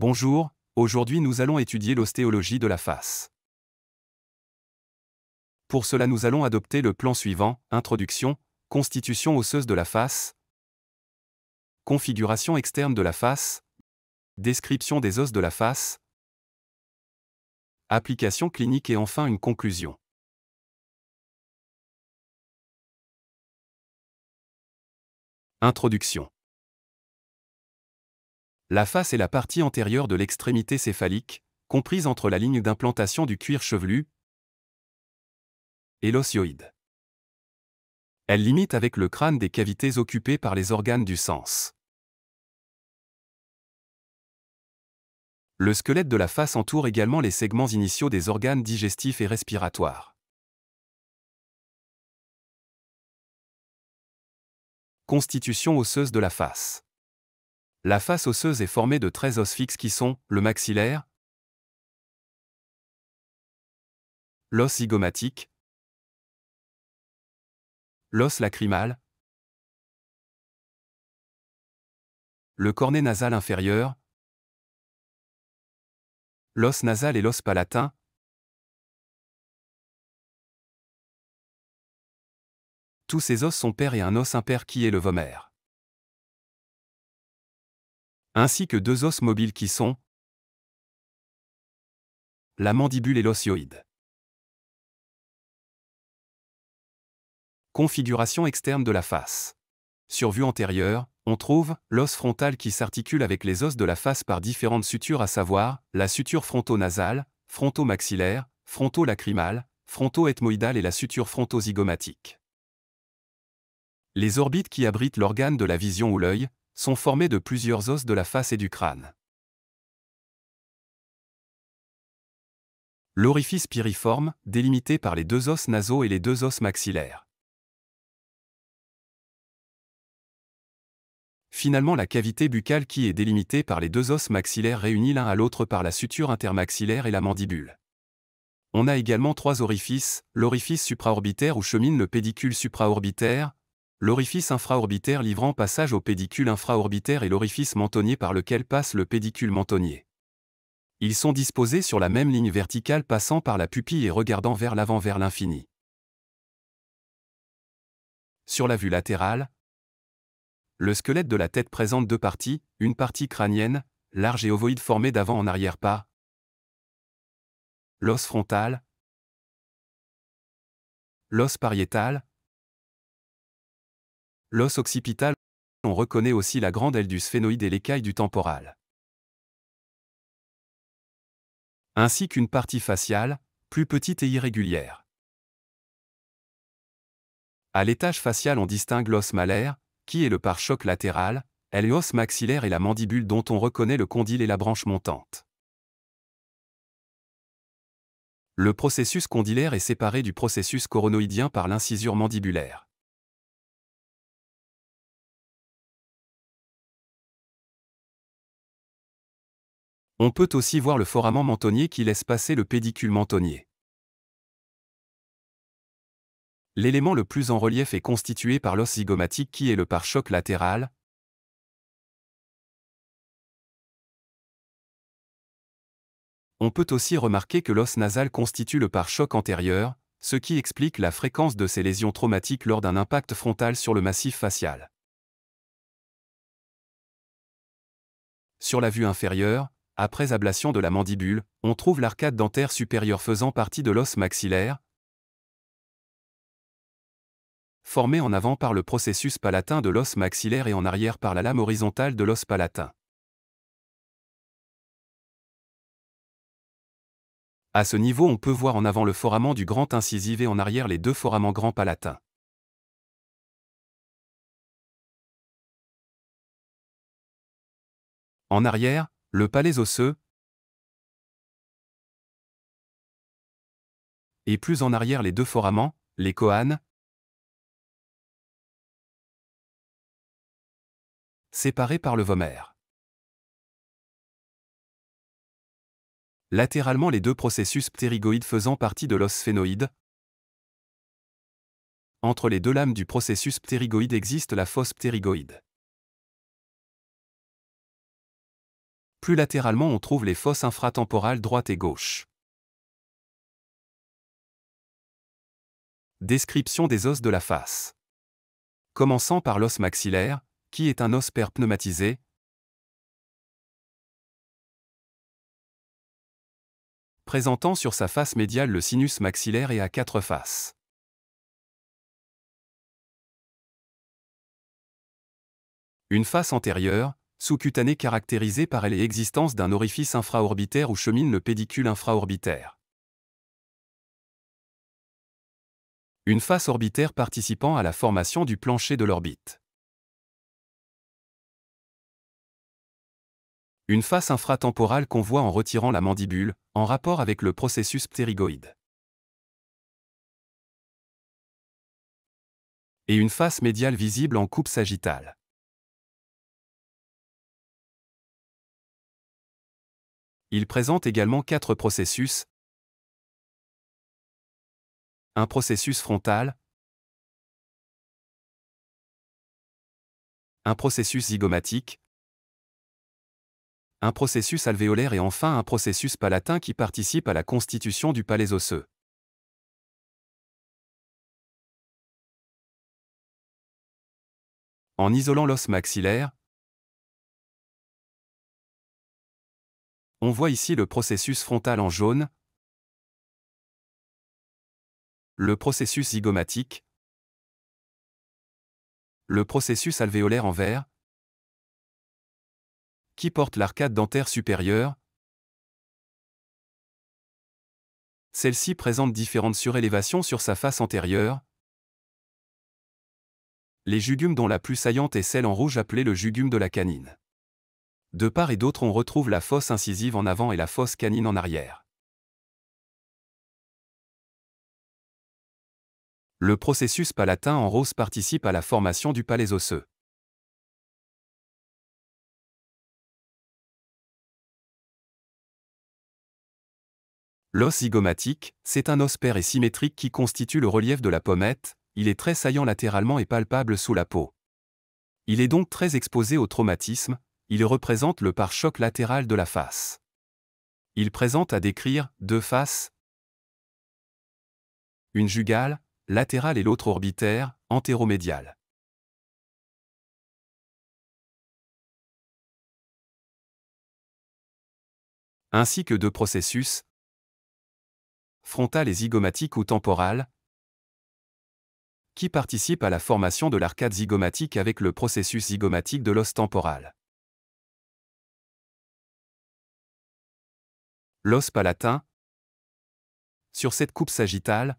Bonjour, aujourd'hui nous allons étudier l'ostéologie de la face. Pour cela nous allons adopter le plan suivant, introduction, constitution osseuse de la face, configuration externe de la face, description des os de la face, application clinique et enfin une conclusion. Introduction la face est la partie antérieure de l'extrémité céphalique, comprise entre la ligne d'implantation du cuir chevelu et l'osioïde. Elle limite avec le crâne des cavités occupées par les organes du sens. Le squelette de la face entoure également les segments initiaux des organes digestifs et respiratoires. Constitution osseuse de la face. La face osseuse est formée de 13 os fixes qui sont le maxillaire, l'os zygomatique, l'os lacrymal, le cornet nasal inférieur, l'os nasal et l'os palatin, tous ces os sont pairs et un os impair qui est le vomère ainsi que deux os mobiles qui sont la mandibule et l'osioïde. Configuration externe de la face. Sur vue antérieure, on trouve l'os frontal qui s'articule avec les os de la face par différentes sutures à savoir la suture frontonasale, frontomaxillaire, fronto ethmoïdale et la suture frontozygomatique. Les orbites qui abritent l'organe de la vision ou l'œil sont formés de plusieurs os de la face et du crâne. L'orifice piriforme, délimité par les deux os nasaux et les deux os maxillaires. Finalement la cavité buccale qui est délimitée par les deux os maxillaires réunis l'un à l'autre par la suture intermaxillaire et la mandibule. On a également trois orifices, l'orifice supraorbitaire où chemine le pédicule supraorbitaire, L'orifice infraorbitaire livrant passage au pédicule infraorbitaire et l'orifice mentonnier par lequel passe le pédicule mentonnier. Ils sont disposés sur la même ligne verticale passant par la pupille et regardant vers l'avant vers l'infini. Sur la vue latérale, le squelette de la tête présente deux parties, une partie crânienne, large et ovoïde formée d'avant en arrière-pas, l'os frontal, l'os pariétal, L'os occipital, on reconnaît aussi la grande aile du sphénoïde et l'écaille du temporal. Ainsi qu'une partie faciale, plus petite et irrégulière. À l'étage facial, on distingue l'os malaire, qui est le pare-choc latéral, l'os maxillaire et la mandibule dont on reconnaît le condyle et la branche montante. Le processus condylaire est séparé du processus coronoïdien par l'incisure mandibulaire. On peut aussi voir le foramen mentonnier qui laisse passer le pédicule mentonnier. L'élément le plus en relief est constitué par l'os zygomatique qui est le pare-choc latéral. On peut aussi remarquer que l'os nasal constitue le pare-choc antérieur, ce qui explique la fréquence de ces lésions traumatiques lors d'un impact frontal sur le massif facial. Sur la vue inférieure, après ablation de la mandibule, on trouve l'arcade dentaire supérieure faisant partie de l'os maxillaire, formée en avant par le processus palatin de l'os maxillaire et en arrière par la lame horizontale de l'os palatin. À ce niveau, on peut voir en avant le foramen du grand incisive et en arrière les deux foramens grand palatin. En arrière, le palais osseux. Et plus en arrière les deux foraments, les coanes, Séparés par le Vomer. Latéralement les deux processus ptérygoïdes faisant partie de l'os sphénoïde. Entre les deux lames du processus ptérygoïde existe la fosse ptérygoïde. plus latéralement on trouve les fosses infratemporales droite et gauche. Description des os de la face. Commençons par l'os maxillaire, qui est un os perpneumatisé, Présentant sur sa face médiale le sinus maxillaire et à quatre faces. Une face antérieure, sous-cutanée caractérisée par l'existence d'un orifice infraorbitaire où chemine le pédicule infraorbitaire. Une face orbitaire participant à la formation du plancher de l'orbite. Une face infratemporale qu'on voit en retirant la mandibule, en rapport avec le processus ptérygoïde. Et une face médiale visible en coupe sagittale. Il présente également quatre processus. Un processus frontal. Un processus zygomatique. Un processus alvéolaire et enfin un processus palatin qui participe à la constitution du palais osseux. En isolant l'os maxillaire, On voit ici le processus frontal en jaune, le processus zygomatique, le processus alvéolaire en vert, qui porte l'arcade dentaire supérieure. Celle-ci présente différentes surélévations sur sa face antérieure. Les jugumes dont la plus saillante est celle en rouge appelée le jugume de la canine. De part et d'autre on retrouve la fosse incisive en avant et la fosse canine en arrière. Le processus palatin en rose participe à la formation du palais osseux. L'os zygomatique, c'est un os pair et symétrique qui constitue le relief de la pommette, il est très saillant latéralement et palpable sous la peau. Il est donc très exposé au traumatisme, il représente le pare-choc latéral de la face. Il présente à décrire deux faces, une jugale, latérale et l'autre orbitaire, antéromédiale. Ainsi que deux processus, frontal et zygomatique ou temporal, qui participent à la formation de l'arcade zygomatique avec le processus zygomatique de l'os temporal. L'os palatin. Sur cette coupe sagittale,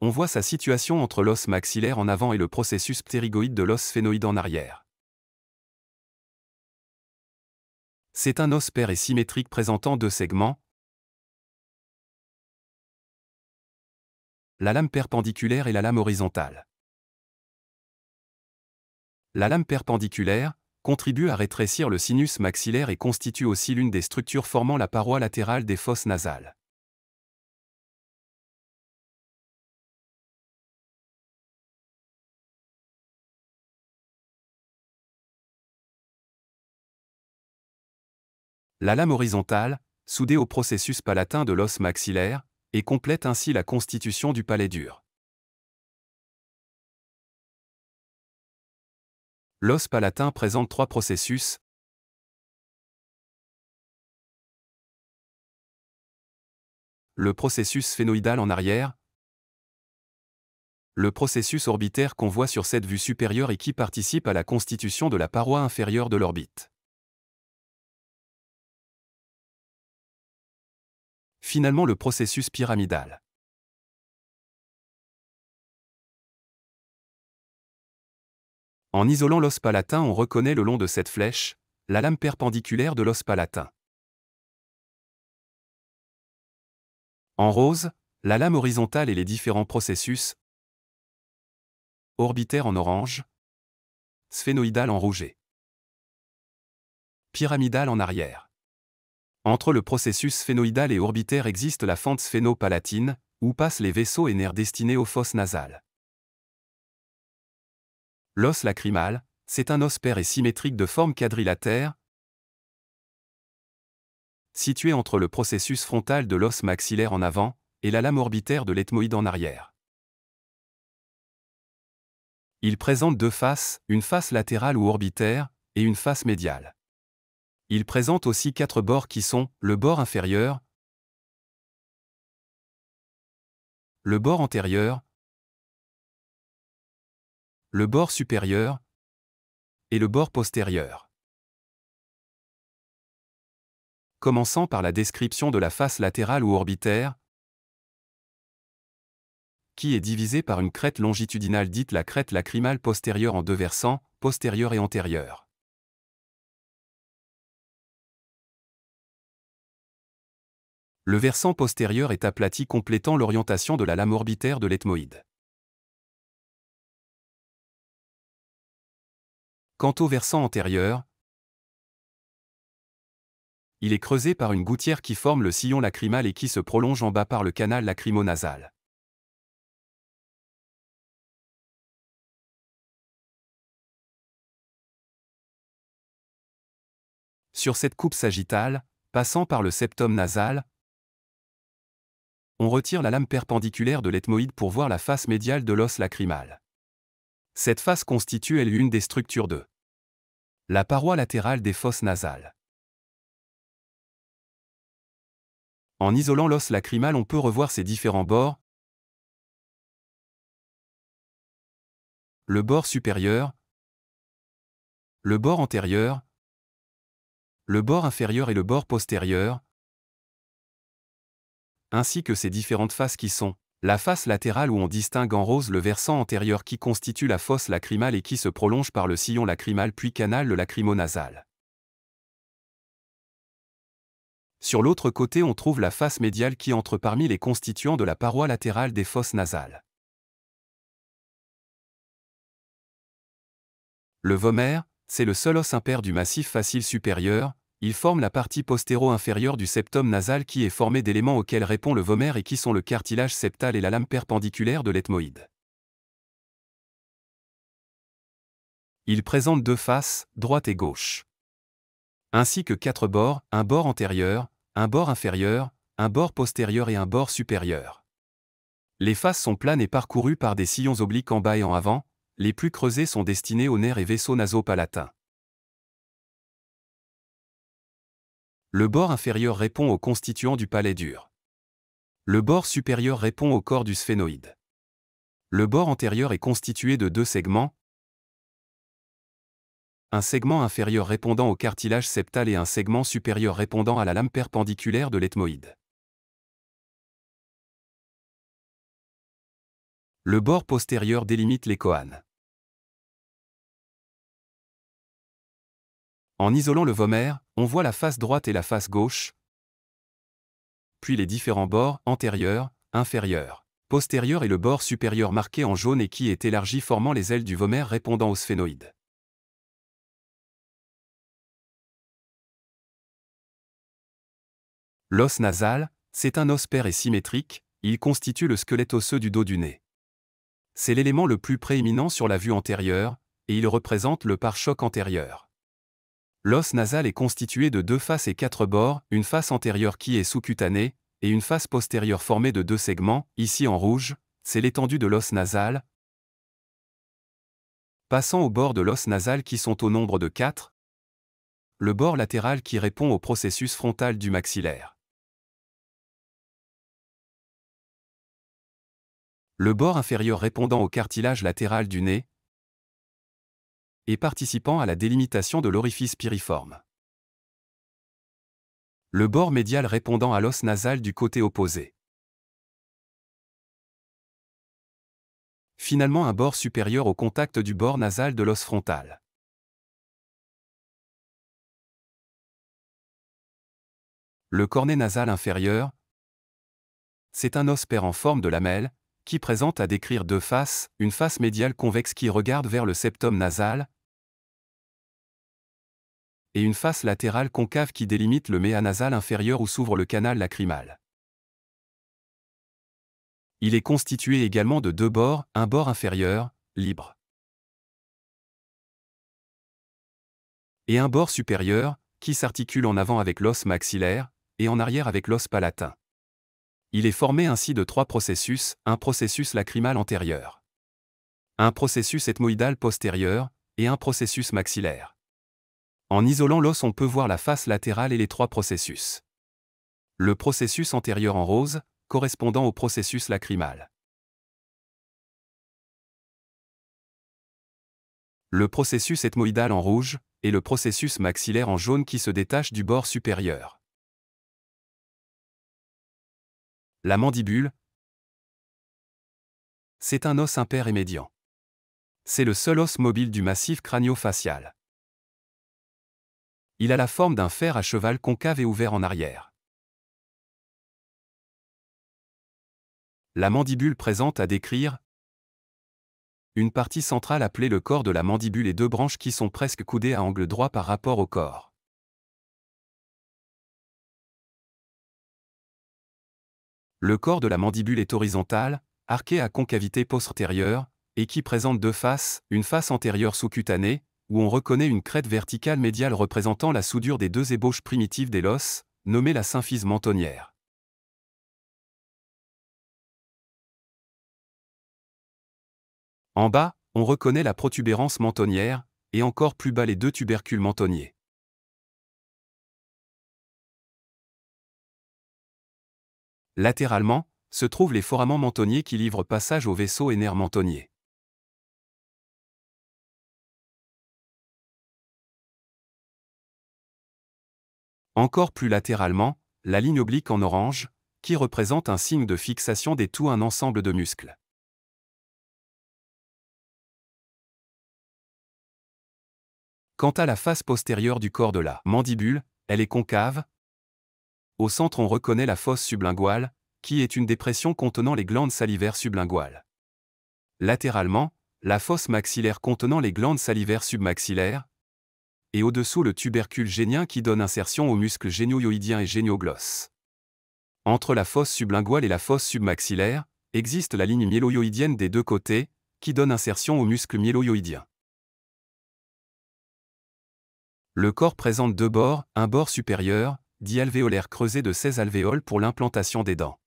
on voit sa situation entre l'os maxillaire en avant et le processus ptérygoïde de l'os phénoïde en arrière. C'est un os pair et symétrique présentant deux segments. La lame perpendiculaire et la lame horizontale. La lame perpendiculaire, contribue à rétrécir le sinus maxillaire et constitue aussi l'une des structures formant la paroi latérale des fosses nasales. La lame horizontale, soudée au processus palatin de l'os maxillaire, et complète ainsi la constitution du palais dur. L'os palatin présente trois processus. Le processus phénoïdal en arrière. Le processus orbitaire qu'on voit sur cette vue supérieure et qui participe à la constitution de la paroi inférieure de l'orbite. Finalement le processus pyramidal. En isolant l'os palatin, on reconnaît le long de cette flèche, la lame perpendiculaire de l'os palatin. En rose, la lame horizontale et les différents processus orbitaire en orange, sphénoïdal en rouge. pyramidal en arrière. Entre le processus sphénoïdal et orbitaire existe la fente sphéno-palatine, où passent les vaisseaux et nerfs destinés aux fosses nasales. L'os lacrymal, c'est un os pair et symétrique de forme quadrilatère, situé entre le processus frontal de l'os maxillaire en avant et la lame orbitaire de l'ethmoïde en arrière. Il présente deux faces, une face latérale ou orbitaire et une face médiale. Il présente aussi quatre bords qui sont le bord inférieur, le bord antérieur, le bord supérieur et le bord postérieur. Commençant par la description de la face latérale ou orbitaire, qui est divisée par une crête longitudinale dite la crête lacrymale postérieure en deux versants, postérieur et antérieur. Le versant postérieur est aplati complétant l'orientation de la lame orbitaire de l'ethmoïde. Quant au versant antérieur, il est creusé par une gouttière qui forme le sillon lacrymal et qui se prolonge en bas par le canal lacrymonasal. Sur cette coupe sagittale, passant par le septum nasal, on retire la lame perpendiculaire de l'ethmoïde pour voir la face médiale de l'os lacrymal. Cette face constitue elle une des structures de la paroi latérale des fosses nasales. En isolant l'os lacrymal, on peut revoir ses différents bords. Le bord supérieur, le bord antérieur, le bord inférieur et le bord postérieur, ainsi que ses différentes faces qui sont la face latérale où on distingue en rose le versant antérieur qui constitue la fosse lacrymale et qui se prolonge par le sillon lacrymal puis canal le lacrymo-nasal. Sur l'autre côté, on trouve la face médiale qui entre parmi les constituants de la paroi latérale des fosses nasales. Le vomer, c'est le seul os impair du massif facile supérieur, il forme la partie postéro-inférieure du septum nasal qui est formée d'éléments auxquels répond le vomère et qui sont le cartilage septal et la lame perpendiculaire de l'ethmoïde. Il présente deux faces, droite et gauche. Ainsi que quatre bords, un bord antérieur, un bord inférieur, un bord postérieur et un bord supérieur. Les faces sont planes et parcourues par des sillons obliques en bas et en avant, les plus creusés sont destinés aux nerfs et vaisseaux nasopalatins. Le bord inférieur répond au constituant du palais dur. Le bord supérieur répond au corps du sphénoïde. Le bord antérieur est constitué de deux segments, un segment inférieur répondant au cartilage septal et un segment supérieur répondant à la lame perpendiculaire de l'ethmoïde. Le bord postérieur délimite les coanes. En isolant le vomère, on voit la face droite et la face gauche, puis les différents bords, antérieur, inférieur, postérieur et le bord supérieur marqué en jaune et qui est élargi formant les ailes du vomère répondant au sphénoïde. L'os nasal, c'est un os pair et symétrique, il constitue le squelette osseux du dos du nez. C'est l'élément le plus prééminent sur la vue antérieure, et il représente le pare-choc antérieur. L'os nasal est constitué de deux faces et quatre bords, une face antérieure qui est sous-cutanée, et une face postérieure formée de deux segments, ici en rouge, c'est l'étendue de l'os nasal, passant au bord de l'os nasal qui sont au nombre de quatre, le bord latéral qui répond au processus frontal du maxillaire. Le bord inférieur répondant au cartilage latéral du nez, et participant à la délimitation de l'orifice piriforme. Le bord médial répondant à l'os nasal du côté opposé. Finalement un bord supérieur au contact du bord nasal de l'os frontal. Le cornet nasal inférieur, c'est un os pair en forme de lamelle, qui présente à décrire deux faces, une face médiale convexe qui regarde vers le septum nasal, et une face latérale concave qui délimite le méa nasal inférieur où s'ouvre le canal lacrymal. Il est constitué également de deux bords, un bord inférieur, libre, et un bord supérieur, qui s'articule en avant avec l'os maxillaire, et en arrière avec l'os palatin. Il est formé ainsi de trois processus, un processus lacrymal antérieur, un processus ethmoïdal postérieur, et un processus maxillaire. En isolant l'os, on peut voir la face latérale et les trois processus. Le processus antérieur en rose, correspondant au processus lacrymal. Le processus ethmoïdal en rouge, et le processus maxillaire en jaune qui se détache du bord supérieur. La mandibule, c'est un os impair et médian. C'est le seul os mobile du massif crânio-facial. Il a la forme d'un fer à cheval concave et ouvert en arrière. La mandibule présente à décrire une partie centrale appelée le corps de la mandibule et deux branches qui sont presque coudées à angle droit par rapport au corps. Le corps de la mandibule est horizontal, arqué à concavité postérieure, et qui présente deux faces, une face antérieure sous-cutanée, où on reconnaît une crête verticale médiale représentant la soudure des deux ébauches primitives des los, nommée la symphyse mentonnière. En bas, on reconnaît la protubérance mentonnière, et encore plus bas les deux tubercules mentonniers. Latéralement, se trouvent les foraments mentonniers qui livrent passage aux vaisseaux et nerfs mentonniers. Encore plus latéralement, la ligne oblique en orange, qui représente un signe de fixation des tout un ensemble de muscles. Quant à la face postérieure du corps de la mandibule, elle est concave. Au centre on reconnaît la fosse sublinguale, qui est une dépression contenant les glandes salivaires sublinguales. Latéralement, la fosse maxillaire contenant les glandes salivaires submaxillaires, et au-dessous le tubercule génien qui donne insertion aux muscles génioïdiens et géniogloss. Entre la fosse sublinguale et la fosse submaxillaire, existe la ligne myéloïdienne des deux côtés, qui donne insertion aux muscles myéloïdiens. Le corps présente deux bords, un bord supérieur, dit alvéolaire creusé de 16 alvéoles pour l'implantation des dents.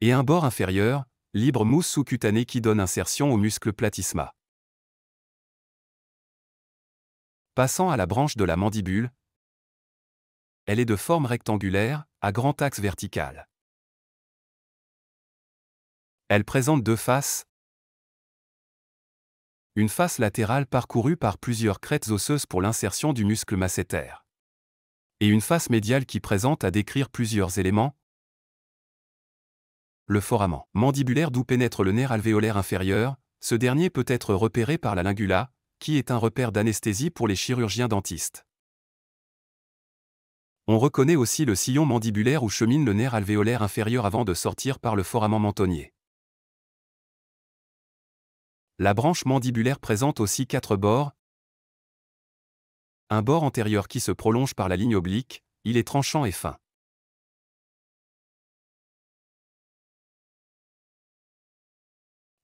Et un bord inférieur, libre mousse sous-cutanée qui donne insertion au muscle platysma. Passant à la branche de la mandibule, elle est de forme rectangulaire, à grand axe vertical. Elle présente deux faces. Une face latérale parcourue par plusieurs crêtes osseuses pour l'insertion du muscle massétaire Et une face médiale qui présente à décrire plusieurs éléments, le foramen mandibulaire d'où pénètre le nerf alvéolaire inférieur, ce dernier peut être repéré par la lingula, qui est un repère d'anesthésie pour les chirurgiens dentistes. On reconnaît aussi le sillon mandibulaire où chemine le nerf alvéolaire inférieur avant de sortir par le foramen mentonnier. La branche mandibulaire présente aussi quatre bords. Un bord antérieur qui se prolonge par la ligne oblique, il est tranchant et fin.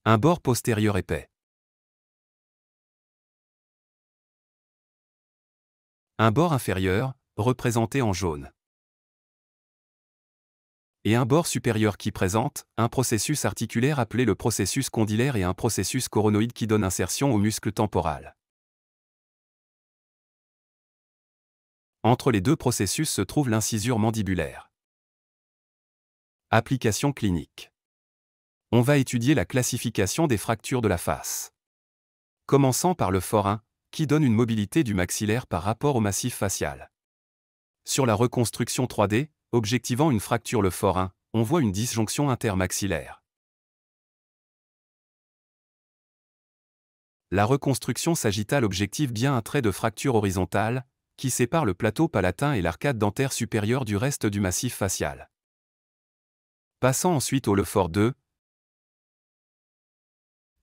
Un bord postérieur épais. Un bord inférieur, représenté en jaune. Et un bord supérieur qui présente un processus articulaire appelé le processus condylaire et un processus coronoïde qui donne insertion au muscle temporal. Entre les deux processus se trouve l'incisure mandibulaire. Application clinique on va étudier la classification des fractures de la face. Commençant par le 1, qui donne une mobilité du maxillaire par rapport au massif facial. Sur la reconstruction 3D, objectivant une fracture le 1, on voit une disjonction intermaxillaire. La reconstruction sagittale objective bien un trait de fracture horizontale, qui sépare le plateau palatin et l'arcade dentaire supérieure du reste du massif facial. Passant ensuite au fort 2,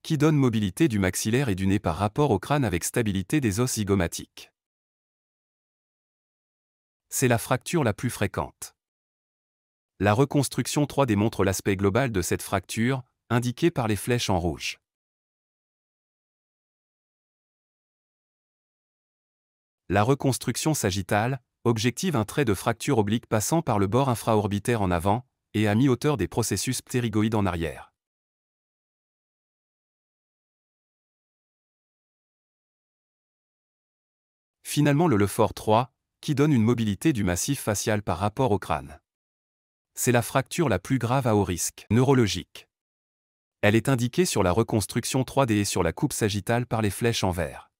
qui donne mobilité du maxillaire et du nez par rapport au crâne avec stabilité des os zygomatiques. C'est la fracture la plus fréquente. La reconstruction 3 démontre l'aspect global de cette fracture, indiquée par les flèches en rouge. La reconstruction sagittale objective un trait de fracture oblique passant par le bord infraorbitaire en avant et à mi-hauteur des processus ptérygoïdes en arrière. finalement le Lefort 3, qui donne une mobilité du massif facial par rapport au crâne. C'est la fracture la plus grave à haut risque neurologique. Elle est indiquée sur la reconstruction 3D et sur la coupe sagittale par les flèches en vert.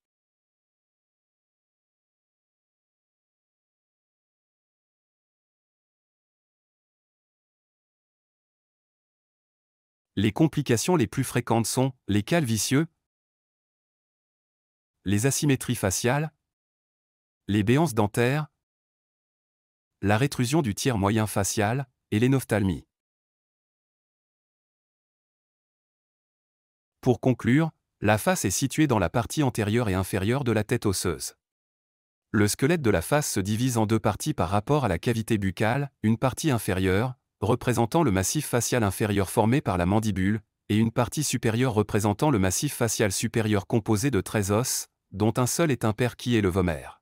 Les complications les plus fréquentes sont les vicieux, les asymétries faciales, les béances dentaires, la rétrusion du tiers moyen facial et l'énophthalmie. Pour conclure, la face est située dans la partie antérieure et inférieure de la tête osseuse. Le squelette de la face se divise en deux parties par rapport à la cavité buccale, une partie inférieure, représentant le massif facial inférieur formé par la mandibule, et une partie supérieure représentant le massif facial supérieur composé de 13 os, dont un seul est impair qui est le vomère.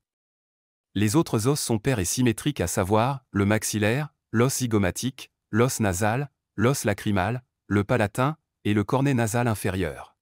Les autres os sont pairs et symétriques à savoir le maxillaire, l'os zygomatique, l'os nasal, l'os lacrymal, le palatin et le cornet nasal inférieur.